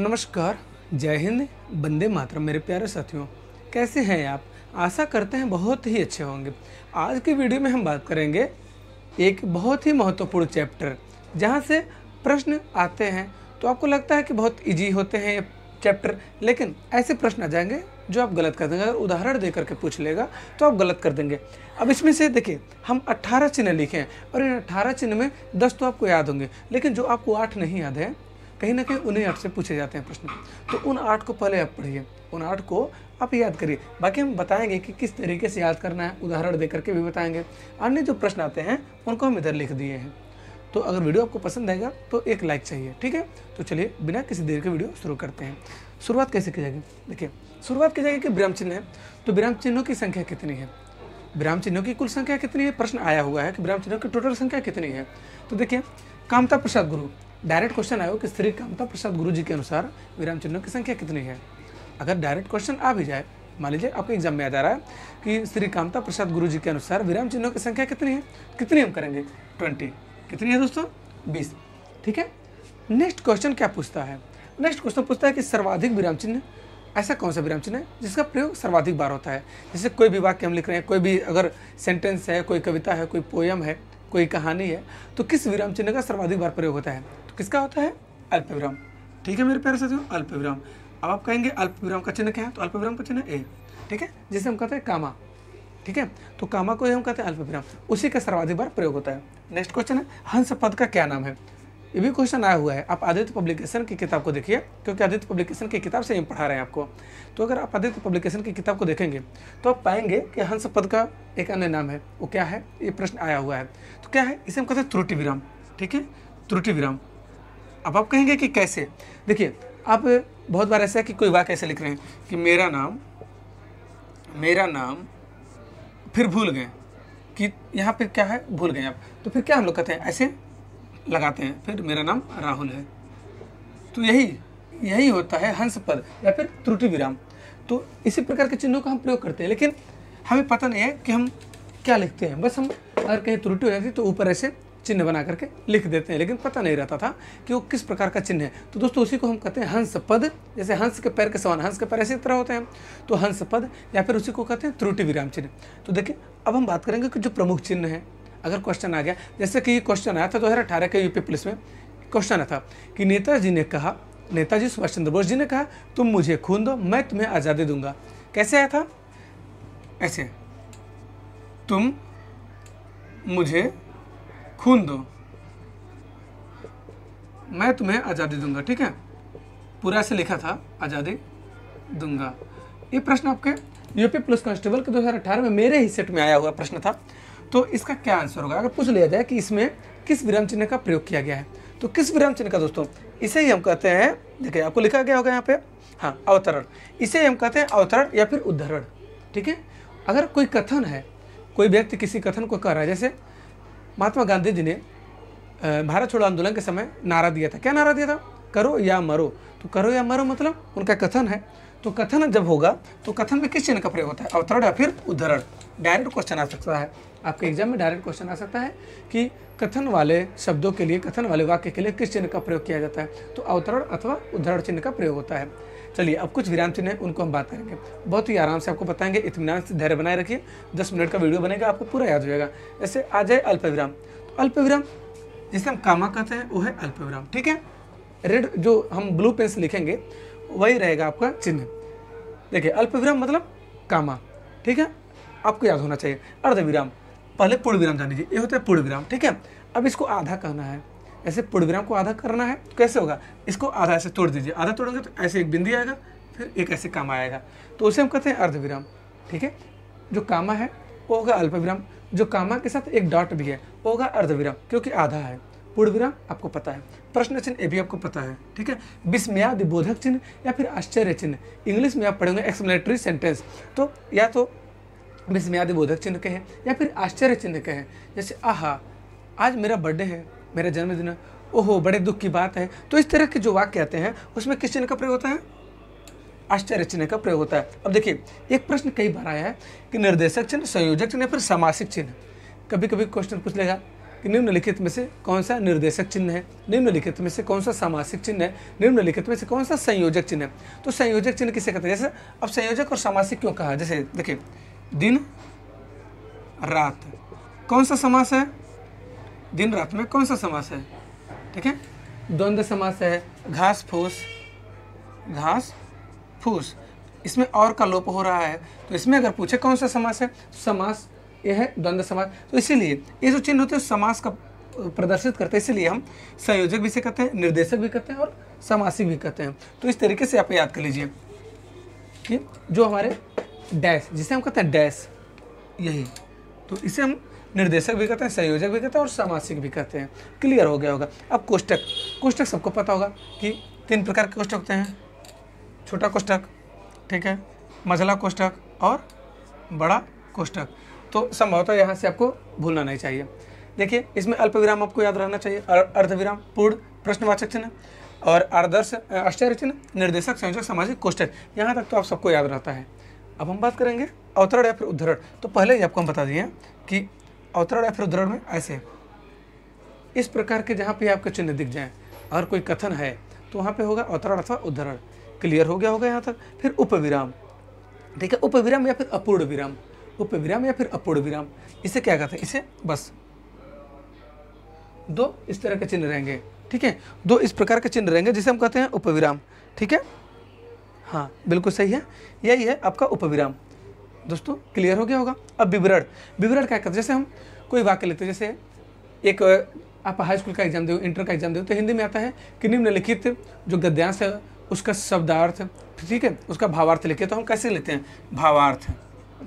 नमस्कार जय हिंद बंदे मातरम मेरे प्यारे साथियों कैसे हैं आप आशा करते हैं बहुत ही अच्छे होंगे आज के वीडियो में हम बात करेंगे एक बहुत ही महत्वपूर्ण चैप्टर जहां से प्रश्न आते हैं तो आपको लगता है कि बहुत इजी होते हैं ये चैप्टर लेकिन ऐसे प्रश्न आ जाएंगे जो आप गलत कर देंगे अगर उदाहरण दे करके पूछ लेगा तो आप गलत कर देंगे अब इसमें से देखिए हम 18 चिन्ह लिखे हैं और इन 18 चिन्ह में 10 तो आपको याद होंगे लेकिन जो आपको 8 नहीं याद है कहीं ना कहीं उन्हीं आर्ट से पूछे जाते हैं प्रश्न तो उन आर्ट को पहले आप पढ़िए उन आर्ट को आप याद करिए बाकी हम बताएंगे कि किस तरीके से याद करना है उदाहरण दे करके भी बताएंगे अन्य जो प्रश्न आते हैं उनको हम इधर लिख दिए हैं तो अगर वीडियो आपको पसंद आएगा तो एक लाइक चाहिए ठीक है तो चलिए बिना किसी देर के वीडियो शुरू करते हैं शुरुआत कैसे की जाएगी देखिए शुरुआत की जाएगी कि विराम चिन्ह है तो विराम चिन्हों की संख्या कितनी है विराम चिन्हों की कुल संख्या कितनी है प्रश्न आया हुआ है कि विराम चिन्हों की टोटल संख्या कितनी है तो देखिए कामता प्रसाद गुरु डायरेक्ट क्वेश्चन आयो कि श्री कामता प्रसाद गुरु जी के अनुसार विराम चिन्हों की संख्या कितनी है अगर डायरेक्ट क्वेश्चन आ भी जाए मान लीजिए आपको एग्जाम में याद आ रहा है कि श्री कामता प्रसाद गुरु जी के अनुसार विराम चिन्हों की संख्या कितनी है कितनी हम करेंगे ट्वेंटी कितनी है दोस्तों बीस ठीक है नेक्स्ट क्वेश्चन क्या पूछता है नेक्स्ट क्वेश्चन पूछता है कि सर्वाधिक विराम चिन्ह ऐसा कौन सा विराम चिन्ह है जिसका प्रयोग सर्वाधिक बार होता है जैसे कोई भी वाक्य हम लिख रहे हैं कोई भी अगर सेंटेंस है कोई कविता है कोई पोयम है कोई कहानी है तो किस विराम चिन्ह का सर्वाधिक बार प्रयोग होता है किसका होता है अल्प ठीक है मेरे प्यारे साथियों अल्प अब आप कहेंगे अल्प विराम का चिन्ह क्या है तो अल्प का चिन्ह ए ठीक है जिसे हम कहते हैं कामा ठीक है तो कामा को हम कहते हैं अल्प उसी का सर्वाधिक बार प्रयोग होता है नेक्स्ट क्वेश्चन है हंस पद का क्या नाम है ये भी क्वेश्चन आया हुआ है आप आदित्य पब्लिकेशन की किताब को देखिए क्योंकि आदित्य पब्लिकेशन की किताब से हम पढ़ा रहे हैं आपको तो अगर आप आदित्य पब्लिकेशन की किताब को देखेंगे तो आप पाएंगे कि हंस पद का एक अन्य नाम है वो क्या है ये प्रश्न आया हुआ है तो क्या है इसे हम कहते हैं त्रुटि विराम ठीक है त्रुटि विराम अब आप कहेंगे कि कैसे देखिए आप बहुत बार ऐसा है कि कोई वाक्य ऐसे लिख रहे हैं कि मेरा नाम मेरा नाम फिर भूल गए कि यहाँ पर क्या है भूल गए आप तो फिर क्या हम लोग कहते हैं ऐसे लगाते हैं फिर मेरा नाम राहुल है तो यही यही होता है हंस पद या फिर त्रुटि विराम तो इसी प्रकार के चिन्हों का हम प्रयोग करते हैं लेकिन हमें पता नहीं है कि हम क्या लिखते हैं बस हम अगर कहीं त्रुटि हो जाती है तो ऊपर ऐसे चिन्ह बना करके लिख देते हैं लेकिन पता नहीं रहता था कि वो किस प्रकार का चिन्ह है तो दोस्तों उसी को हम कहते हैं हंस पद जैसे हंस के पैर के समान हंस के पैर ऐसी तरह होते हैं तो हंस पद या फिर उसी को कहते हैं त्रुटि विराम चिन्ह तो देखिए अब हम बात करेंगे कि जो प्रमुख चिन्ह है अगर क्वेश्चन आ गया जैसे कि ये क्वेश्चन आया था दो हज़ार अठारह के यूपी पुलिस में क्वेश्चन आया था कि नेताजी ने कहा नेताजी सुभाष चंद्र बोस जी ने कहा तुम मुझे खून दो मैं तुम्हें आज़ादी दूंगा कैसे आया था ऐसे तुम मुझे खून दो मैं तुम्हें आज़ादी दूंगा ठीक है पूरा ऐसे लिखा था आज़ादी दूंगा ये प्रश्न आपके यूपी पुलिस कांस्टेबल के 2018 में मेरे ही सेट में आया हुआ प्रश्न था तो इसका क्या आंसर होगा अगर पूछ लिया जाए कि इसमें किस विराम चिन्ह का प्रयोग किया गया है तो किस विराम चिन्ह का दोस्तों इसे ही हम कहते हैं देखिए आपको लिखा गया होगा यहाँ पे हाँ अवतरण इसे हम कहते हैं अवतरण या फिर उद्धरण ठीक है अगर कोई कथन है कोई व्यक्ति किसी कथन को कह रहा है जैसे महात्मा गांधी जी ने भारत छोड़ो आंदोलन के समय नारा दिया था क्या नारा दिया था करो या मरो तो करो या मरो मतलब उनका कथन है तो कथन जब होगा तो कथन में किस चिन्ह का प्रयोग होता है अवतरण या फिर उदाहरण डायरेक्ट क्वेश्चन आ सकता है आपके एग्जाम में डायरेक्ट क्वेश्चन आ सकता है कि कथन वाले शब्दों के लिए कथन वाले वाक्य के लिए किस चिन्ह का प्रयोग किया जाता है तो अवतरण अथवा उदाहरण चिन्ह का प्रयोग होता है चलिए अब कुछ विराम चिन्ह है उनको हम बात करेंगे बहुत ही आराम से आपको बताएंगे इतमान से धैर्य बनाए रखिए दस मिनट का वीडियो बनेगा आपको पूरा याद हो जाएगा जैसे आ जाए अल्पविराम तो अल्पविराम जिसे हम कामा कहते हैं वो है अल्पविराम ठीक है रेड जो हम ब्लू पेन से लिखेंगे वही रहेगा आपका चिन्ह देखिए विराम मतलब कामा ठीक है आपको याद होना चाहिए अर्धविराम पहले पूर्ण विराम जान लीजिए ये होता है पूर्ण विराम ठीक है अब इसको आधा कहना है ऐसे प्रोग्राम को आधा करना है तो कैसे होगा इसको आधा ऐसे तोड़ दीजिए आधा तोड़ेंगे तो ऐसे एक बिंदी आएगा फिर एक ऐसे कामा आएगा तो उसे हम कहते हैं अर्धविराम ठीक है जो कामा है वो होगा अल्पविराम जो कामा के साथ एक डॉट भी है वो होगा अर्धविराम क्योंकि आधा है पूर्ण विराम आपको पता है प्रश्न चिन्ह ये भी आपको पता है ठीक है विस्मयादि बोधक चिन्ह या फिर आश्चर्य चिन्ह इंग्लिश में आप पढ़ेंगे एक्सप्लेनेटरी सेंटेंस तो या तो विस्म्यादि बोधक चिन्ह के हैं या फिर आश्चर्य चिन्ह के हैं जैसे आहा आज मेरा बर्थडे है मेरा जन्मदिन है ओहो बड़े दुख की बात है तो इस तरह के जो वाक्य आते हैं उसमें किस चिन्ह का प्रयोग होता है आश्चर्य चिन्ह का प्रयोग होता है अब देखिए एक प्रश्न कई बार आया है कि निर्देशक चिन्ह संयोजक चिन्ह फिर सामासिक चिन्ह कभी कभी क्वेश्चन पूछ लेगा कि निम्नलिखित में से कौन सा निर्देशक चिन्ह है निम्नलिखित में से कौन सा सामासिक चिन्ह है निम्नलिखित में से कौन सा संयोजक चिन्ह है तो संयोजक चिन्ह किसे कहते हैं जैसे अब संयोजक और सामासिक क्यों कहा जैसे देखिए दिन रात कौन सा समास है दिन रात में कौन सा समास है ठीक है द्वंद्व समास है घास फूस घास फूस इसमें और का लोप हो रहा है तो इसमें अगर पूछे कौन सा समास है समास ये है द्वंद्व समास तो इसीलिए ये जो चिन्ह होते हैं समास का प्रदर्शित करते हैं इसीलिए हम संयोजक भी से कहते हैं निर्देशक भी कहते हैं और समासी भी कहते हैं तो इस तरीके से आप याद कर लीजिए कि जो हमारे डैश जिसे हम कहते हैं डैश यही तो इसे हम निर्देशक भी कहते हैं संयोजक भी कहते हैं और सामासिक भी कहते हैं क्लियर हो गया होगा अब कोष्टक कोष्टक सबको पता होगा कि तीन प्रकार के कोष्टक होते हैं छोटा कोष्टक ठीक है मझला कोष्टक और बड़ा कोष्टक तो संभवतः यहाँ से आपको भूलना नहीं चाहिए देखिए इसमें अल्पविराम आपको याद रहना चाहिए अर्धविराम पूर्ण प्रश्नवाचक चिन्ह और आदर्श आश्चर्य चिन्ह निर्देशक संयोजक सामाजिक कोष्टक यहाँ तक तो आप सबको याद रहता है अब हम बात करेंगे अवतरण या फिर उद्धरण तो पहले ही आपको हम बता दिए कि अवतरण या फिर उद्धरण में ऐसे इस प्रकार के जहाँ पे आपके चिन्ह दिख जाएं अगर कोई कथन है तो वहाँ पे होगा अवतरण अथवा उद्धरण क्लियर हो गया होगा यहाँ तक फिर उपविराम ठीक है उपविराम या फिर अपूर्ण विराम उपविराम या फिर अपूर्ण विराम इसे क्या कहते हैं इसे बस दो इस तरह के चिन्ह रहेंगे ठीक है दो इस प्रकार के चिन्ह रहेंगे जिसे हम कहते हैं उपविराम ठीक है हाँ बिल्कुल सही है यही है आपका उपविराम दोस्तों क्लियर हो गया होगा अब विवरण विवरण क्या करते जैसे हम कोई वाक्य लेते जैसे एक आप हाई स्कूल का एग्जाम दो इंटर का एग्जाम दो तो हिंदी में आता है कि निम्नलिखित जो गद्यांश है उसका शब्दार्थ ठीक है उसका भावार्थ लिखे तो हम कैसे लेते हैं भावार्थ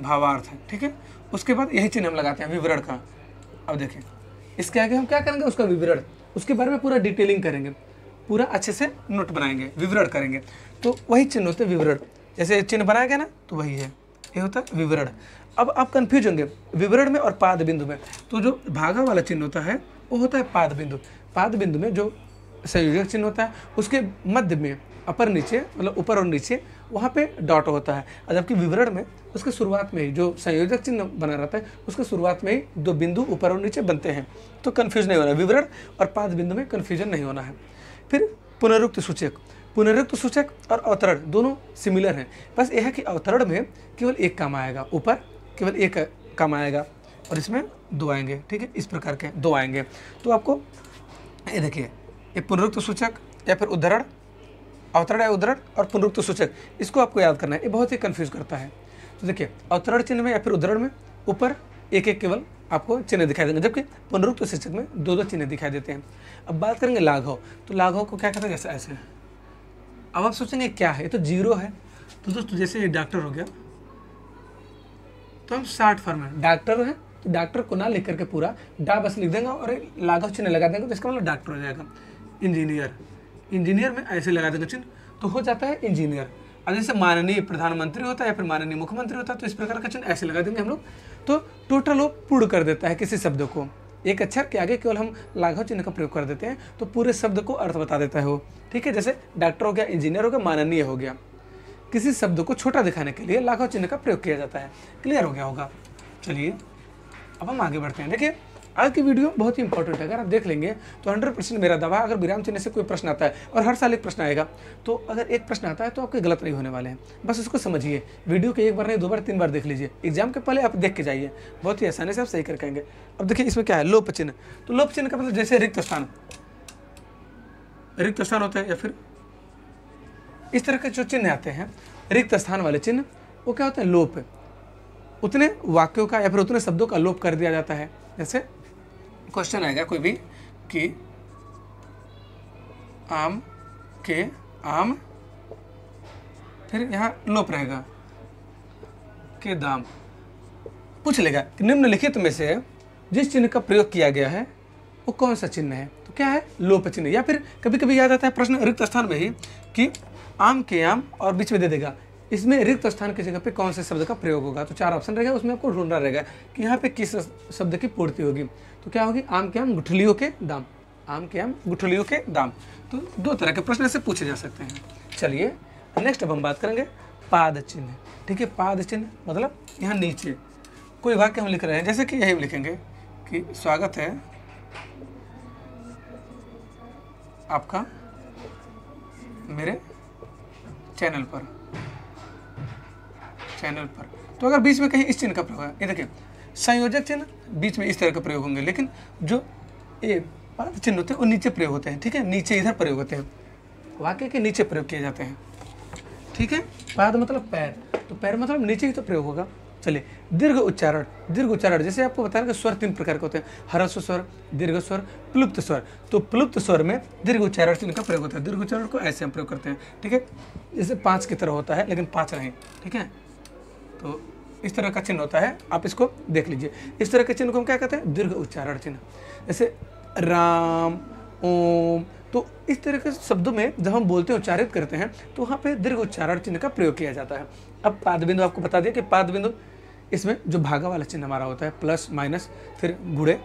भावार्थ ठीक है उसके बाद यही चिन्ह हम लगाते हैं विवरण का अब देखें इसके आगे हम क्या करेंगे उसका विवरण उसके बारे में पूरा डिटेलिंग करेंगे पूरा अच्छे से नोट बनाएंगे विवरण करेंगे तो वही चिन्ह होते हैं विवरण जैसे चिन्ह बनाया गया ना तो वही है ये होता है विवरण अब आप कन्फ्यूज होंगे विवरण में और पाद बिंदु में तो जो भागा वाला चिन्ह होता है वो होता है पाद बिंदु पाद बिंदु में जो संयोजक चिन्ह होता है उसके मध्य में अपर नीचे मतलब ऊपर और नीचे वहाँ पे डॉट होता है जबकि विवरण में उसके शुरुआत में ही जो संयोजक चिन्ह बना रहता है उसके शुरुआत में ही दो बिंदु ऊपर और नीचे बनते हैं तो कन्फ्यूज नहीं होना विवरण और पाद बिंदु में कन्फ्यूजन नहीं होना है फिर पुनरुक्त सूचक पुनरुक्त सूचक और अवतरण दोनों सिमिलर हैं बस यह है कि अवतरण में केवल एक काम आएगा ऊपर केवल एक काम आएगा और इसमें दो आएंगे ठीक है इस प्रकार के दो आएंगे तो आपको ये देखिए ये पुनरुक्त सूचक या फिर उद्धरण अवतरण या उद्धरण और पुनरुक्त सूचक इसको आपको याद करना है ये बहुत ही कन्फ्यूज़ करता है तो देखिए अवतरण चिन्ह में या फिर उद्धरण में ऊपर एक एक केवल आपको चिन्ह दिखाई देंगे जबकि पुनरुक्त सूचक में दो दो चिन्ह दिखाई देते हैं अब बात करेंगे लाघव तो लाघव को क्या कहते हैं जैसे ऐसे अब आप सोचेंगे क्या है ये तो जीरो है तो दोस्तों जैसे ये डॉक्टर हो गया तो हम साठ फॉर्म है डॉक्टर हैं तो डॉक्टर को ना लिख करके पूरा डा बस लिख देंगे और लागत चिन्ह लगा देंगे तो इसका मतलब डॉक्टर हो जाएगा इंजीनियर इंजीनियर में ऐसे लगा देंगे चिन्ह तो हो जाता है इंजीनियर अब जैसे माननीय प्रधानमंत्री होता है या फिर माननीय मुख्यमंत्री होता है तो इस प्रकार का चिन्ह ऐसे लगा देंगे हम लोग तो टोटल वो पूर्ण कर देता है किसी शब्द को एक अक्षर अच्छा के आगे केवल हम लाघव चिन्ह का प्रयोग कर देते हैं तो पूरे शब्द को अर्थ बता देता है वो ठीक है जैसे डॉक्टर हो गया इंजीनियर हो गया माननीय हो गया किसी शब्द को छोटा दिखाने के लिए लाघव चिन्ह का प्रयोग किया जाता है क्लियर हो गया होगा चलिए अब हम आगे बढ़ते हैं देखिए आज की वीडियो बहुत ही इंपॉर्टेंट है अगर आप देख लेंगे तो 100 परसेंट मेरा दवा अगर विराम चिन्ह से कोई प्रश्न आता है और हर साल एक प्रश्न आएगा तो अगर एक प्रश्न आता है तो आपके गलत नहीं होने वाले हैं बस उसको समझिए वीडियो के एक बार नहीं दो बार तीन बार देख लीजिए एग्जाम के पहले आप देख के जाइए बहुत ही आसानी से आप सही कर कहेंगे अब देखिए इसमें क्या है लोप चिन्ह तो लोप चिन्ह का मतलब जैसे रिक्त स्थान रिक्त स्थान होता है या फिर इस तरह के जो चिन्ह आते हैं रिक्त स्थान वाले चिन्ह वो क्या होते हैं लोप उतने वाक्यों का या फिर उतने शब्दों का लोप कर दिया जाता है जैसे क्वेश्चन आएगा कोई भी कि आम के आम फिर यहाँ लोप रहेगा के दाम पूछ लेगा निम्नलिखित में से जिस चिन्ह का प्रयोग किया गया है वो कौन सा चिन्ह है तो क्या है लोप चिन्ह या फिर कभी कभी याद आता है प्रश्न रिक्त स्थान में ही कि आम के आम और बीच में दे देगा इसमें रिक्त स्थान की जगह पे कौन से शब्द का प्रयोग होगा तो चार ऑप्शन रहेगा उसमें आपको ढूंढना रहेगा कि यहाँ पे किस शब्द की पूर्ति होगी तो क्या होगी आम के आम गुठलियों के दाम आम के आम गुठलियों के दाम तो दो तरह के प्रश्न ऐसे पूछे जा सकते हैं चलिए नेक्स्ट अब हम बात करेंगे पाद चिन्ह ठीक है पाद चिन्ह मतलब यहाँ नीचे कोई वाक्य के हम लिख रहे हैं जैसे कि यही लिखेंगे कि स्वागत है आपका मेरे चैनल पर चैनल पर तो अगर बीच में कहीं इस चिन्ह का प्रयोग है ये देखिए संयोजक चिन्ह बीच में इस तरह के प्रयोग होंगे लेकिन जो ये पाद चिन्ह होते हैं वो नीचे प्रयोग होते हैं ठीक है नीचे इधर प्रयोग होते हैं वाक्य के नीचे प्रयोग किए जाते हैं ठीक है पाद मतलब पैर तो पैर मतलब नीचे ही तो प्रयोग होगा चलिए दीर्घ उच्चारण दीर्घ उच्चारण जैसे आपको बता रहे स्वर तीन प्रकार के होते हैं हरस्व स्वर दीर्घ स्वर प्लुप्त स्वर तो प्लुप्त स्वर में दीर्घ उच्चारण चिन्ह का प्रयोग होता है दीर्घ उच्चारण को ऐसे हम प्रयोग करते हैं ठीक है जैसे पांच की तरह होता है लेकिन पांच नहीं ठीक है तो इस तरह का चिन्ह होता है आप इसको देख लीजिए इस तरह के चिन्ह को हम क्या कहते हैं दीर्घ उच्चारण चिन्ह जैसे राम ओम तो इस तरह के शब्दों में जब हम बोलते हैं उच्चारित करते हैं तो वहाँ पे दीर्घ उच्चारण चिन्ह का प्रयोग किया जाता है अब पादबिंदु आपको बता दें कि पादबिंदु इसमें जो भागा वाला चिन्ह हमारा होता है प्लस माइनस फिर गुड़े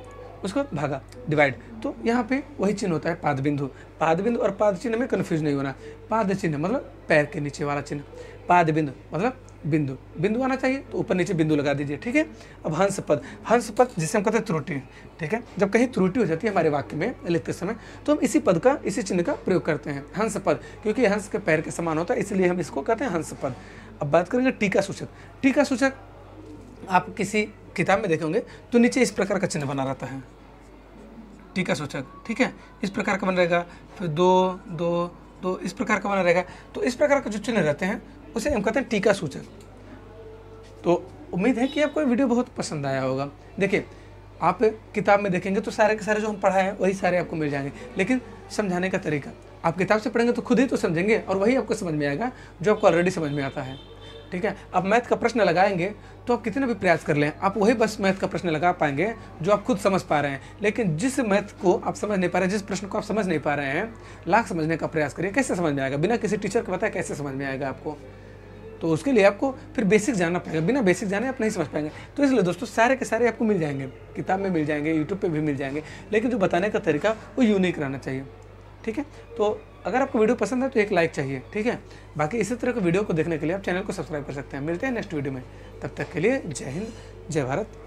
उसको भागा डिवाइड तो यहाँ पे वही चिन्ह होता है पादबिंदु पादबिंदु और पाद चिन्ह में कन्फ्यूज नहीं होना पाद चिन्ह मतलब पैर के नीचे वाला चिन्ह पादबिंदु मतलब बिंदु बिंदु आना चाहिए तो ऊपर नीचे बिंदु लगा दीजिए ठीक है अब हंस पद हंस पद जिसे हम कहते हैं त्रुटि ठीक है जब कहीं त्रुटि हो जाती है हमारे वाक्य में लिखते समय तो हम इसी पद का इसी चिन्ह का प्रयोग करते हैं हंस पद क्योंकि हंस के पैर के समान होता है इसलिए हम इसको कहते हैं हंस पद अब बात करेंगे टीका सूचक टीका सूचक आप किसी किताब में देखेंगे तो नीचे इस प्रकार का चिन्ह बना रहता है टीका सूचक ठीक है इस प्रकार का बना रहेगा फिर दो दो तो इस प्रकार का बना रहेगा तो इस प्रकार का जो चिन्ह रहते हैं उसे हम कहते हैं टीका सूचक तो उम्मीद है कि आपको ये वीडियो बहुत पसंद आया होगा देखिए आप किताब में देखेंगे तो सारे के सारे जो हम पढ़ाए हैं वही सारे आपको मिल जाएंगे लेकिन समझाने का तरीका आप किताब से पढ़ेंगे तो खुद ही तो समझेंगे और वही आपको समझ में आएगा जो आपको ऑलरेडी समझ में आता है ठीक है आप मैथ का प्रश्न लगाएंगे तो आप कितने भी प्रयास कर लें आप वही बस मैथ का प्रश्न लगा पाएंगे जो आप खुद समझ पा रहे हैं लेकिन जिस मैथ को आप समझ नहीं पा रहे जिस प्रश्न को आप समझ नहीं पा रहे हैं लाख समझने का प्रयास करिए कैसे समझ में आएगा बिना किसी टीचर को बताए कैसे समझ में आएगा आपको तो उसके लिए आपको फिर बेसिक जानना पड़ेगा बिना बेसिक जाने आप नहीं समझ पाएंगे तो इसलिए दोस्तों सारे के सारे आपको मिल जाएंगे किताब में मिल जाएंगे यूट्यूब पर भी मिल जाएंगे लेकिन जो बताने का तरीका वो यूनिक रहना चाहिए ठीक है तो अगर आपको वीडियो पसंद है तो एक लाइक चाहिए ठीक है बाकी इसी तरह के वीडियो को देखने के लिए आप चैनल को सब्सक्राइब कर सकते हैं मिलते हैं नेक्स्ट वीडियो में तब तक के लिए जय हिंद जय भारत